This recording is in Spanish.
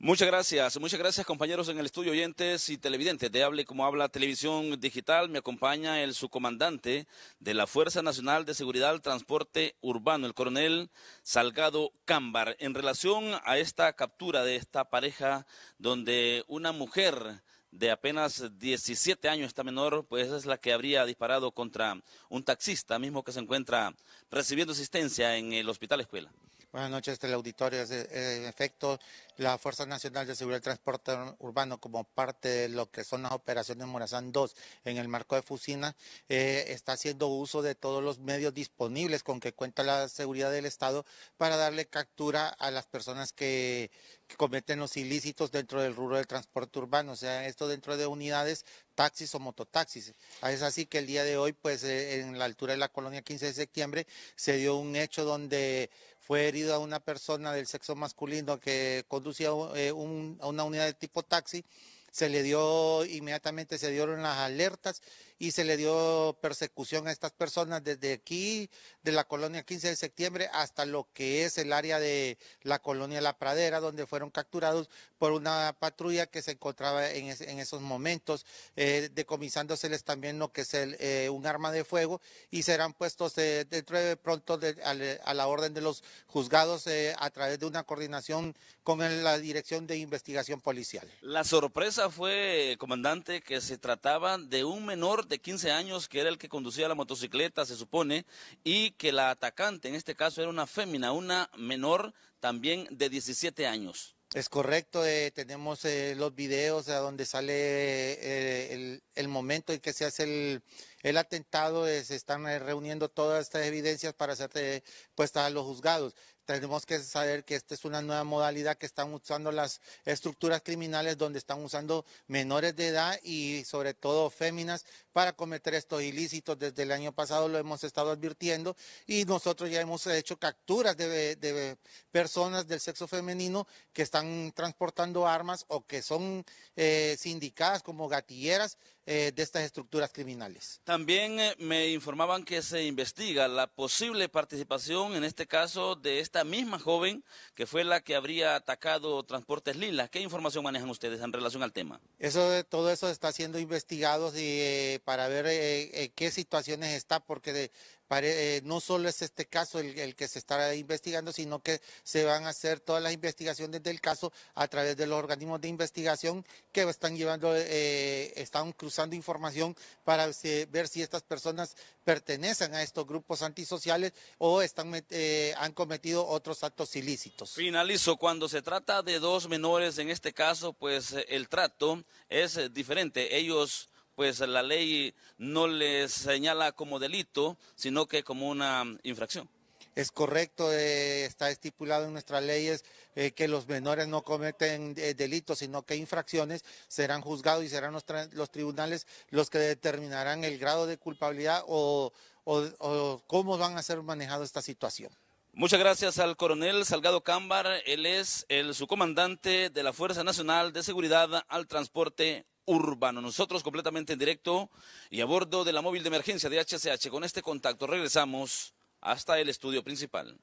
Muchas gracias, muchas gracias compañeros en el estudio, oyentes y televidentes de Hable como Habla Televisión Digital. Me acompaña el subcomandante de la Fuerza Nacional de Seguridad del Transporte Urbano, el coronel Salgado Cámbar. En relación a esta captura de esta pareja donde una mujer de apenas 17 años, está menor, pues es la que habría disparado contra un taxista mismo que se encuentra recibiendo asistencia en el hospital escuela. Buenas noches, este, auditorio. Eh, en efecto, la Fuerza Nacional de Seguridad del Transporte Urbano, como parte de lo que son las operaciones Morazán 2 en el marco de Fusina, eh, está haciendo uso de todos los medios disponibles con que cuenta la seguridad del Estado para darle captura a las personas que, cometen los ilícitos dentro del rubro del transporte urbano, o sea, esto dentro de unidades taxis o mototaxis. Es así que el día de hoy, pues eh, en la altura de la colonia 15 de septiembre, se dio un hecho donde fue herido a una persona del sexo masculino que conducía eh, a una unidad de tipo taxi. Se le dio, inmediatamente se dieron las alertas y se le dio persecución a estas personas desde aquí, de la colonia 15 de septiembre hasta lo que es el área de la colonia La Pradera, donde fueron capturados por una patrulla que se encontraba en, esos momentos, eh, decomisándoseles también lo que es eh, un arma de fuego y serán puestos eh, dentro de pronto a, la orden de los juzgados eh, a través de una coordinación con la Dirección de Investigación Policial. La sorpresa fue, comandante, que se trataba de un menor de 15 años que era el que conducía la motocicleta, se supone, y que la atacante, en este caso, era una fémina, una menor también de 17 años. Es correcto, eh, tenemos eh, los videos de donde sale eh, el, el, momento en que se hace el, el atentado, eh, se están eh, reuniendo todas estas evidencias para ser puestas a los juzgados. Tenemos que saber que esta es una nueva modalidad que están usando las estructuras criminales donde están usando menores de edad y sobre todo féminas para cometer estos ilícitos. Desde el año pasado lo hemos estado advirtiendo y nosotros ya hemos hecho capturas de, personas del sexo femenino que están transportando armas o que son eh, sindicadas como gatilleras de estas estructuras criminales. También eh, me informaban que se investiga la posible participación, en este caso, de esta misma joven que fue la que habría atacado Transportes Lila. ¿Qué información manejan ustedes en relación al tema? Eso, todo eso está siendo investigado y, eh, para ver eh, qué situaciones está, porque de, eh, no solo es este caso el, que se está investigando, sino que se van a hacer todas las investigaciones del caso a través de los organismos de investigación que están llevando, eh, están cruzando información para ver si estas personas pertenecen a estos grupos antisociales o están, eh, han cometido otros actos ilícitos. Finalizo, cuando se trata de dos menores, en este caso, pues el trato es diferente. Ellos pues la ley no les señala como delito, sino que como una mm, infracción. Es correcto, eh, está estipulado en nuestras leyes eh, que los menores no cometen eh, delitos, sino que infracciones serán juzgados y serán los, tribunales los que determinarán el grado de culpabilidad o, cómo van a ser manejado esta situación. Muchas gracias al coronel Salgado Cámbar. Él es el subcomandante de la Fuerza Nacional de Seguridad al Transporte Urbano. Nosotros completamente en directo y a bordo de la móvil de emergencia de HCH. Con este contacto regresamos hasta el estudio principal.